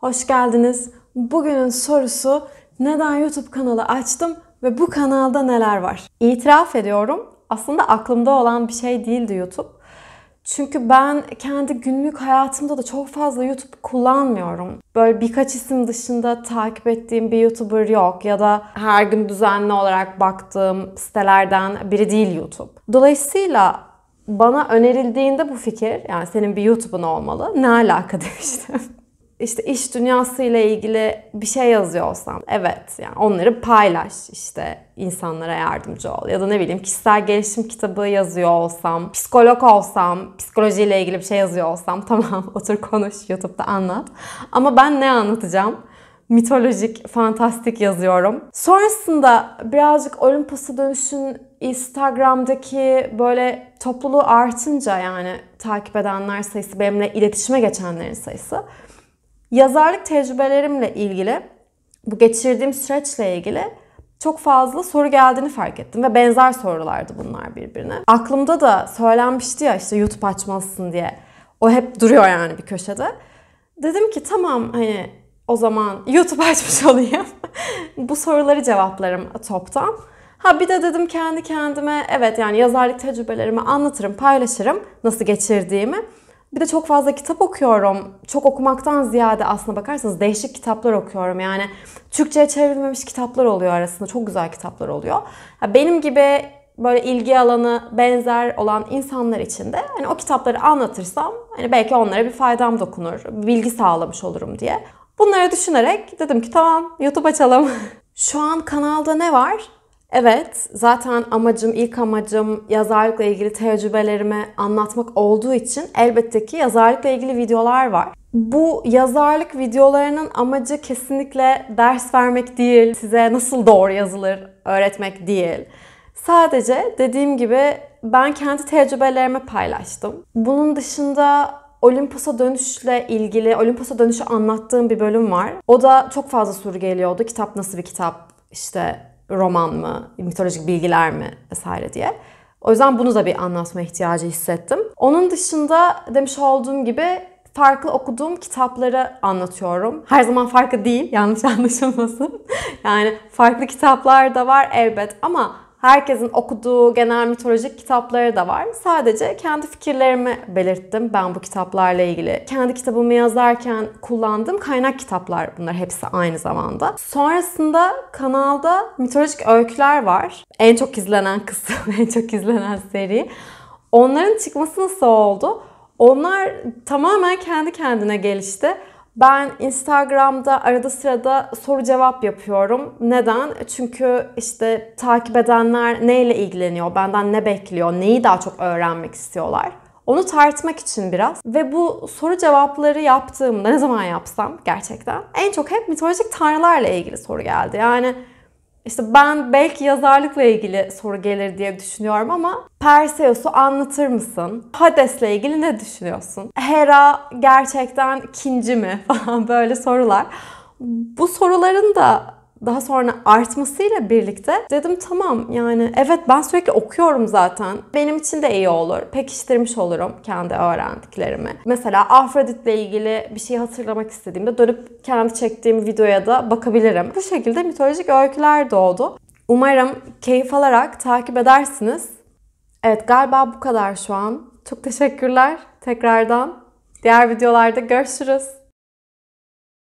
Hoş geldiniz. Bugünün sorusu neden YouTube kanalı açtım ve bu kanalda neler var? İtiraf ediyorum. Aslında aklımda olan bir şey değildi YouTube. Çünkü ben kendi günlük hayatımda da çok fazla YouTube kullanmıyorum. Böyle birkaç isim dışında takip ettiğim bir YouTuber yok ya da her gün düzenli olarak baktığım sitelerden biri değil YouTube. Dolayısıyla bana önerildiğinde bu fikir yani senin bir YouTube'un olmalı. Ne alaka demiştim işte iş dünyası ile ilgili bir şey yazıyorsan evet yani onları paylaş işte insanlara yardımcı ol ya da ne bileyim kişisel gelişim kitabı yazıyor olsam psikolog olsam psikoloji ile ilgili bir şey yazıyor olsam tamam otur konuş YouTube'da anlat ama ben ne anlatacağım mitolojik, fantastik yazıyorum. Sonrasında birazcık Olympus'a dönüşün Instagram'daki böyle topluluğu artınca yani takip edenler sayısı, benimle iletişime geçenlerin sayısı Yazarlık tecrübelerimle ilgili, bu geçirdiğim süreçle ilgili çok fazla soru geldiğini fark ettim ve benzer sorulardı bunlar birbirine. Aklımda da söylenmişti ya işte YouTube açmazsın diye. O hep duruyor yani bir köşede. Dedim ki tamam hani o zaman YouTube açmış olayım. Bu soruları cevaplarım toptan. Ha bir de dedim kendi kendime evet yani yazarlık tecrübelerimi anlatırım, paylaşırım nasıl geçirdiğimi. Bir de çok fazla kitap okuyorum. Çok okumaktan ziyade aslına bakarsanız değişik kitaplar okuyorum. Yani Türkçe'ye çevrilmemiş kitaplar oluyor arasında. Çok güzel kitaplar oluyor. benim gibi böyle ilgi alanı benzer olan insanlar için de hani o kitapları anlatırsam hani belki onlara bir faydam dokunur, bilgi sağlamış olurum diye. Bunları düşünerek dedim ki tamam YouTube açalım. Şu an kanalda ne var? Evet, zaten amacım, ilk amacım yazarlıkla ilgili tecrübelerimi anlatmak olduğu için elbette ki yazarlıkla ilgili videolar var. Bu yazarlık videolarının amacı kesinlikle ders vermek değil, size nasıl doğru yazılır öğretmek değil. Sadece dediğim gibi ben kendi tecrübelerimi paylaştım. Bunun dışında Olimpos'a dönüşle ilgili, Olimpos'a dönüşü anlattığım bir bölüm var. O da çok fazla soru geliyordu. Kitap nasıl bir kitap? İşte roman mı, mitolojik bilgiler mi vesaire diye. O yüzden bunu da bir anlatma ihtiyacı hissettim. Onun dışında demiş olduğum gibi farklı okuduğum kitapları anlatıyorum. Her zaman farklı değil, yanlış anlaşılmasın. yani farklı kitaplar da var elbet ama herkesin okuduğu genel mitolojik kitapları da var. Sadece kendi fikirlerimi belirttim ben bu kitaplarla ilgili. Kendi kitabımı yazarken kullandığım kaynak kitaplar bunlar hepsi aynı zamanda. Sonrasında kanalda mitolojik öyküler var. En çok izlenen kısım, en çok izlenen seri. Onların çıkması nasıl oldu? Onlar tamamen kendi kendine gelişti. Ben Instagram'da arada sırada soru cevap yapıyorum. Neden? Çünkü işte takip edenler neyle ilgileniyor, benden ne bekliyor, neyi daha çok öğrenmek istiyorlar. Onu tartmak için biraz ve bu soru cevapları yaptığımda ne zaman yapsam gerçekten en çok hep mitolojik tanrılarla ilgili soru geldi. Yani işte ben belki yazarlıkla ilgili soru gelir diye düşünüyorum ama Perseus'u anlatır mısın? Hades'le ilgili ne düşünüyorsun? Hera gerçekten ikinci mi? falan böyle sorular. Bu soruların da daha sonra artmasıyla birlikte dedim tamam yani evet ben sürekli okuyorum zaten. Benim için de iyi olur. Pekiştirmiş olurum kendi öğrendiklerimi. Mesela Afrodit'le ilgili bir şey hatırlamak istediğimde dönüp kendi çektiğim videoya da bakabilirim. Bu şekilde mitolojik öyküler doğdu. Umarım keyif alarak takip edersiniz. Evet galiba bu kadar şu an. Çok teşekkürler tekrardan. Diğer videolarda görüşürüz.